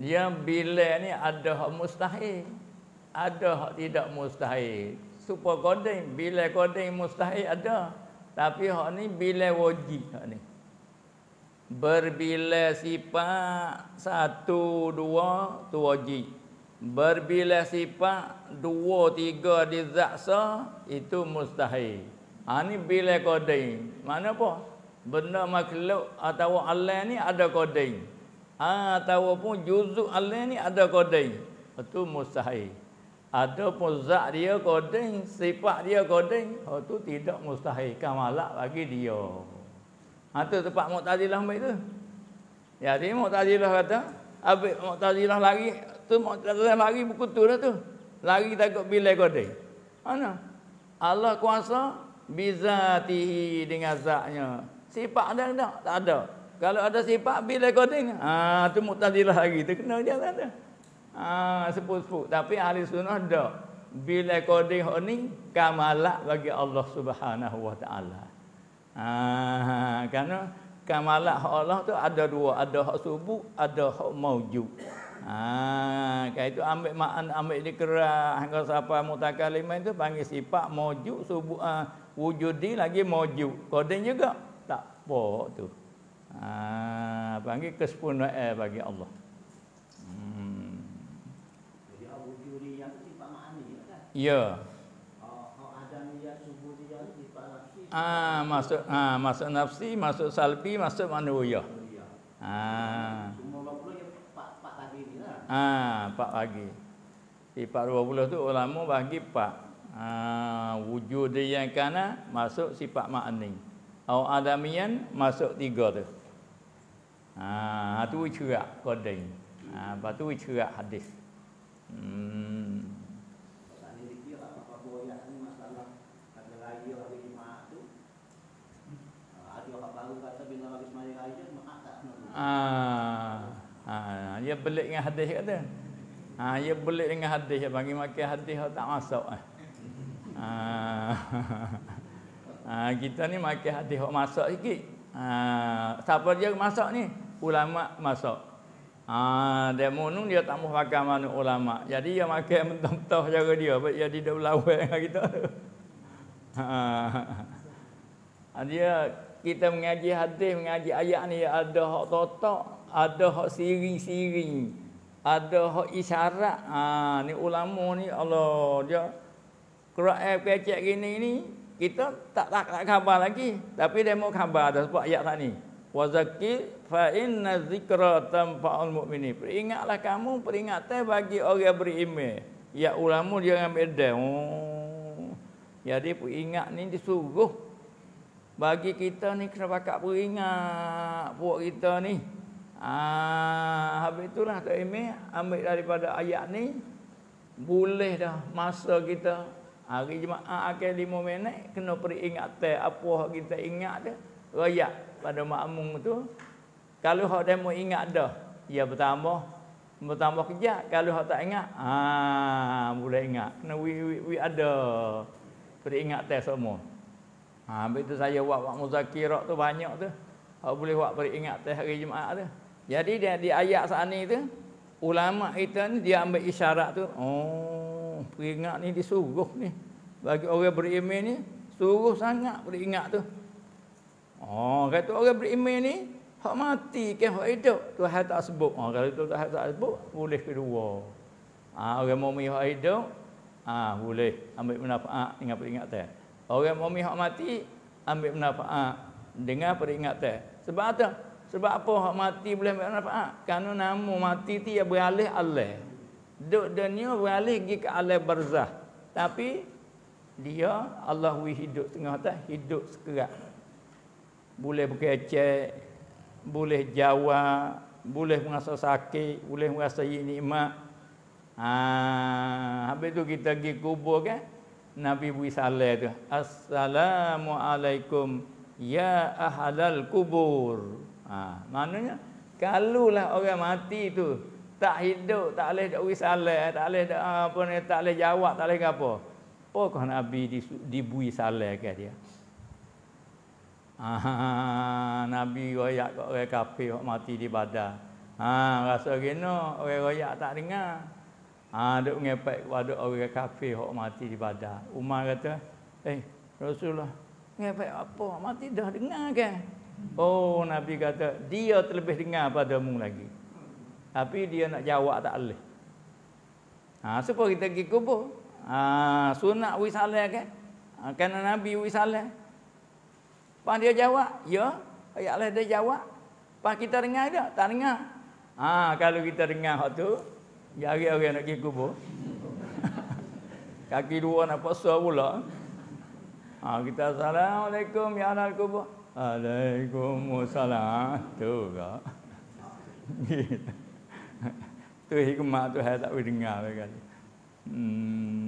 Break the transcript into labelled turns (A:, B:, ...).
A: dia bila ni ada hak mustahil ada hak tidak mustahil supa godeng bila godeng mustahil ada tapi hak ni bila wajib hak ni berbila sifat satu dua tu wajib berbila sifat dua tiga dizaksa itu mustahil ha ni bila godeng mana apa benda makhluk atau Allah ni ada godeng ha, pun juzuk Allah ni ada kodeng, itu mustahil ada pun zat dia kodain sifat dia kodeng, itu oh, tidak mustahil kamalak bagi dia ha, itu tempat Muqtazilah ambil tu jadi Muqtazilah kata Abik Muqtazilah lari tu Muqtazilah lari buku tu lah tu lari takut bila kodeng. mana Allah kuasa bizatihi dengan zatnya sifat ada tak? tak ada kalau ada sifat bila kau tengok, ha tu mutazilah lagi, tu kena dia tak ada. Ha sepuh-sepuh, tapi ahli sunnah dak. Bila kau tengok ni kamalat bagi Allah Subhanahu Wa Taala. Ha kerana kamalat Allah tu ada dua, ada hak subuh, ada hak maujud. Ha kalau itu ambil makna ambil di kerah siapa mutakalliman itu panggil sifat maujud subuh uh, wujudi lagi maujud. Kau juga tak apa tu. Ha, panggil kesepunan eh, bagi Allah. Hmm. Ya. Ah masuk ah masuk nafsi masuk salbi masuk manuya. Ah. Ha. Semua 20 yang 4 tadi Ah Pak 4 pagi. Di 4 20 tu ulama bagi Pak Ah wujud yang kana masuk sifat makni. Au adamian masuk 3 tu. Ah Ah, ah, tu cuya kodin. Ah, batu cuya hadis. Hmm. Ah, ah, ya belik dengan hadis kata. Ah, ya belik dengan hadis ya bagi makan hadis tak masuk ah. Ah. ah, kita ni makan hadis masuk sikit. Ah, siapa dia masuk ni? ulama masuk. Ha, dia munung dia tak mahu makan mana ulama. Jadi dia makan mentah-mentah cara dia. jadi dia tidak berlawan dengan kita. Ha. ha. Dia kita mengaji hadis, mengaji ayat ni ada hak totok, ada hak siring-siring. Ada hak isyarat. Ha, ni ulama ni Allah dia Quran kecek gini ni kita tak tak tak khabar lagi tapi dia mau khabar ada sebab ayat tak ni wazaki fa inna dzikra tanfa'ul mu'mini peringatlah kamu peringatan bagi orang beriman ya ulama jangan beda. dah oh. jadi peringat ni disuruh bagi kita ni kena pakak peringat buat kita ni ah habis itulah tak ime ambil daripada ayat ni boleh dah masa kita hari jumaat akan 5 minit kena peringatan apa kita ingat dia royak pada makmum tu kalau hak demo ingat dah ya bertambah bertambah kerja. kalau hak tak ingat ha boleh ingat kena wi wi, wi ada peringatan semua ha habis tu saya buat buat muzakirah tu banyak tu hak boleh buat teh hari jumaat tu jadi dia di ayat saat ni tu ulama kita ni dia ambil isyarat tu oh peringat ni disuruh ni bagi orang beriman ni suruh sangat peringat tu Oh, kata orang beriman ni hak mati ke hak hidup Tuhan tak sebut. Oh, kalau tu Tuhan tak sebut boleh kedua. Ah, orang mukmin hak hidup ah boleh ambil manfaat dengan peringatan. Orang mukmin hak mati ambil manfaat dengan peringatan. Sebab apa? Sebab apa hak mati boleh ambil manfaat? Karena nama mati tu ia beralih Allah. Duk dunia beralih pergi ke alam barzah. Tapi dia Allah wi hidup tengah tak hidup sekerat boleh berkecek, boleh Jawa, boleh merasa sakit, boleh merasa nikmat. Ha, habis tu kita pergi kubur kan? Nabi beri salam tu. Assalamualaikum ya ahlal kubur. Ha, maknanya kalulah orang mati tu tak hidup, tak boleh dak beri salam, tak boleh apa ni, tak boleh jawab, tak boleh apa. Apa oh, kau Nabi di, salam ke dia? Ya? Ah, Nabi royak kat orang kafir hok mati di badar. Ha, ah, rasa gino orang royak tak dengar. Ha, ah, duk ngepek waduk orang kafir hok mati di badar. Umar kata, "Eh, Rasulullah, ngepek apa? Mati dah dengar ke?" Oh, Nabi kata, "Dia terlebih dengar pada padamu lagi." Tapi dia nak jawab tak leh. Ha, ah, supaya kita pergi kubur. Ha, ah, sunat wisalah ke? Ah, kan Nabi wisalah. Pak dia jawab, ya. Ayatlah dia jawab. Pak kita dengar dia, tak dengar. Ha, kalau kita dengar hak tu, jari orang nak pergi kubur. Kaki dua nak pasal pula. Ha, kita assalamualaikum ya ahli kubur. Waalaikumsalam tu ke. tu hikmat tu saya tak boleh dengar Hmm.